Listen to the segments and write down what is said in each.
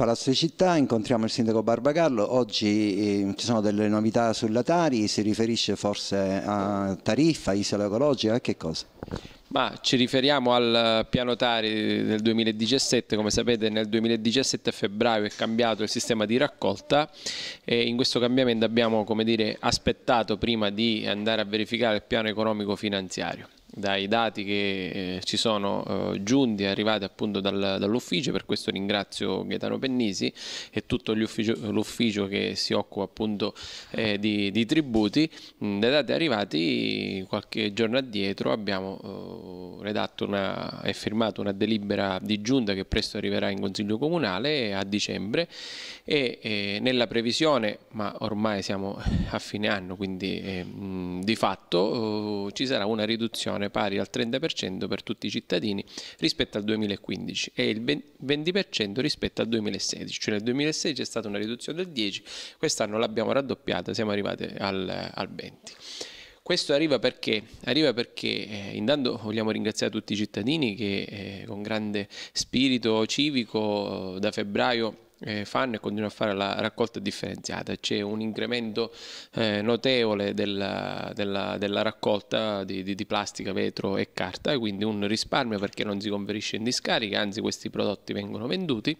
Palazzo di Città, incontriamo il sindaco Barbagallo, oggi eh, ci sono delle novità sulla Tari, si riferisce forse a tariffa, isola ecologica, che cosa? Ma ci riferiamo al piano Tari del 2017, come sapete nel 2017 a febbraio è cambiato il sistema di raccolta e in questo cambiamento abbiamo dire, aspettato prima di andare a verificare il piano economico finanziario dai dati che eh, ci sono eh, giunti, arrivati appunto dal, dall'ufficio, per questo ringrazio Gaetano Pennisi e tutto l'ufficio che si occupa appunto eh, di, di, tributi, mm, dai dati arrivati qualche giorno addietro abbiamo eh, redatto una, e firmato una delibera di giunta che presto arriverà in Consiglio Comunale a dicembre e eh, nella previsione, ma ormai siamo a fine anno quindi mh, eh, mm, di fatto ci sarà una riduzione minore pari al 30% per tutti i cittadini rispetto al 2015 e il 20% rispetto al 2016, cioè nel 2016 è stata una riduzione del 10, quest'anno l'abbiamo raddoppiata, siamo arrivati al, al 20. Questo arriva perché? Arriva perché eh, intanto vogliamo ringraziare tutti i cittadini che eh, con grande spirito civico eh, da febbraio eh, fanno e continuano a fare la raccolta differenziata. C'è un incremento eh, notevole della, della, della raccolta di, di, di, plastica, vetro e carta, quindi un risparmio perché non si conferisce in discarica, anzi questi prodotti vengono venduti.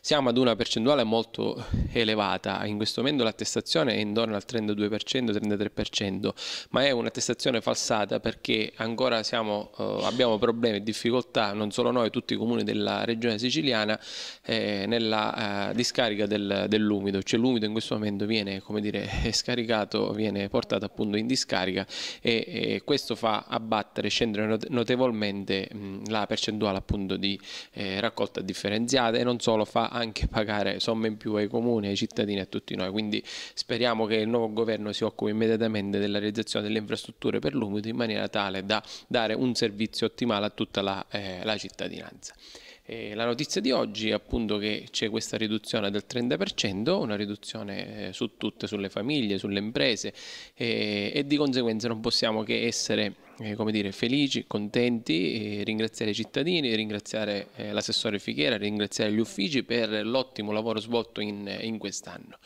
Siamo ad una percentuale molto elevata, in questo momento l'attestazione è intorno al 32%-33%, ma è un'attestazione falsata perché ancora siamo, eh, abbiamo problemi e difficoltà, non solo noi, tutti i comuni della regione siciliana, eh, nella eh, discarica del, dell'umido, cioè l'umido in questo momento viene dire, scaricato, viene portato appunto in discarica e, e questo fa abbattere, scendere notevolmente mh, la percentuale appunto di eh, raccolta differenziata e non solo lo fa anche pagare somme in più ai comuni, ai cittadini e a tutti noi. Quindi speriamo che il nuovo governo si occupi immediatamente della realizzazione delle infrastrutture per l'umido in maniera tale da dare un servizio ottimale a tutta la, eh, la cittadinanza. E la notizia di oggi è appunto che c'è questa riduzione del 30%, una riduzione eh, su tutte, sulle famiglie, sulle imprese eh, e di conseguenza non possiamo che essere eh, come dire, felici, contenti, ringraziare i cittadini, ringraziare eh, l'assessore Fichiera, ringraziare gli uffici per l'ottimo lavoro svolto in, in quest'anno.